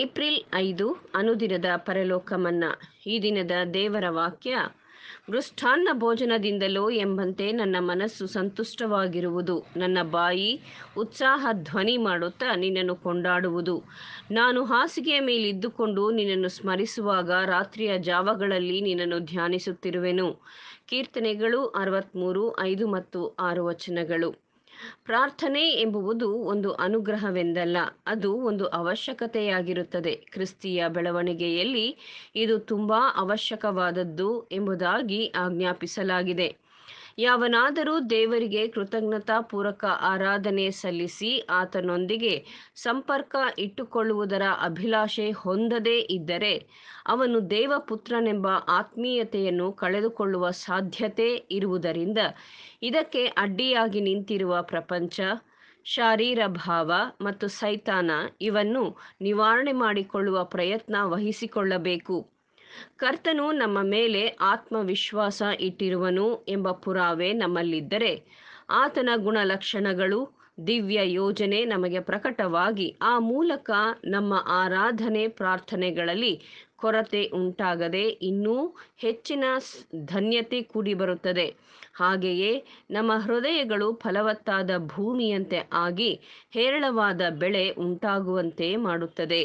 April ಐದು ಅನುದಿನದ ಪರಲೋಕ ಮನ್ನಾ ಈ ದಿನದ ದೇವರ ವಾಕ್ಯ ಮೃಷ್ಟಾನ್ನ ಭೋಜನದಿಂದಲೋ ಎಂಬಂತೆ ನನ್ನ ಮನಸ್ಸು ಸಂತುಷ್ಟವಾಗಿರುವುದು ನನ್ನ ಬಾಯಿ ಉತ್ಸಾಹ ಧ್ವನಿ ಮಾಡುತ್ತಾ ನಿನ್ನನ್ನು ಕೊಂಡಾಡುವುದು ನಾನು ಹಾಸಿಗೆಯ ಮೇಲಿದ್ದುಕೊಂಡು ನಿನ್ನನ್ನು ಸ್ಮರಿಸುವಾಗ ರಾತ್ರಿಯ ಜಾವಗಳಲ್ಲಿ ನಿನ್ನನ್ನು ಧ್ಯಾನಿಸುತ್ತಿರುವೆನು ಕೀರ್ತನೆಗಳು ಅರವತ್ತ್ಮೂರು ಐದು ಮತ್ತು ಆರು ವಚನಗಳು ಪ್ರಾರ್ಥನೆ ಎಂಬುವುದು ಒಂದು ಅನುಗ್ರಹವೆಂದಲ್ಲ ಅದು ಒಂದು ಅವಶ್ಯಕತೆಯಾಗಿರುತ್ತದೆ ಕ್ರಿಸ್ತಿಯ ಬೆಳವಣಿಗೆಯಲ್ಲಿ ಇದು ತುಂಬಾ ಅವಶ್ಯಕವಾದದ್ದು ಎಂಬುದಾಗಿ ಆಜ್ಞಾಪಿಸಲಾಗಿದೆ ಯಾವನಾದರೂ ದೇವರಿಗೆ ಕೃತಜ್ಞತಾ ಪೂರಕ ಆರಾಧನೆ ಸಲ್ಲಿಸಿ ಆತನೊಂದಿಗೆ ಸಂಪರ್ಕ ಇಟ್ಟುಕೊಳ್ಳುವುದರ ಅಭಿಲಾಷೆ ಹೊಂದದೇ ಇದ್ದರೆ ಅವನು ದೇವಪುತ್ರನೆಂಬ ಆತ್ಮೀಯತೆಯನ್ನು ಕಳೆದುಕೊಳ್ಳುವ ಸಾಧ್ಯತೆ ಇರುವುದರಿಂದ ಇದಕ್ಕೆ ಅಡ್ಡಿಯಾಗಿ ನಿಂತಿರುವ ಪ್ರಪಂಚ ಶಾರೀರ ಭಾವ ಮತ್ತು ಸೈತಾನ ಇವನ್ನು ನಿವಾರಣೆ ಮಾಡಿಕೊಳ್ಳುವ ಪ್ರಯತ್ನ ವಹಿಸಿಕೊಳ್ಳಬೇಕು ಕರ್ತನು ನಮ್ಮ ಮೇಲೆ ಆತ್ಮವಿಶ್ವಾಸ ಇಟ್ಟಿರುವನು ಎಂಬ ಪುರಾವೆ ನಮ್ಮಲ್ಲಿದ್ದರೆ ಆತನ ಗುಣಲಕ್ಷಣಗಳು ದಿವ್ಯ ಯೋಜನೆ ನಮಗೆ ಪ್ರಕಟವಾಗಿ ಆ ಮೂಲಕ ನಮ್ಮ ಆರಾಧನೆ ಪ್ರಾರ್ಥನೆಗಳಲ್ಲಿ ಕೊರತೆ ಉಂಟಾಗದೆ ಇನ್ನೂ ಹೆಚ್ಚಿನ ಧನ್ಯತೆ ಕೂಡಿಬರುತ್ತದೆ ಹಾಗೆಯೇ ನಮ್ಮ ಹೃದಯಗಳು ಫಲವತ್ತಾದ ಭೂಮಿಯಂತೆ ಆಗಿ ಹೇರಳವಾದ ಬೆಳೆ ಉಂಟಾಗುವಂತೆ ಮಾಡುತ್ತದೆ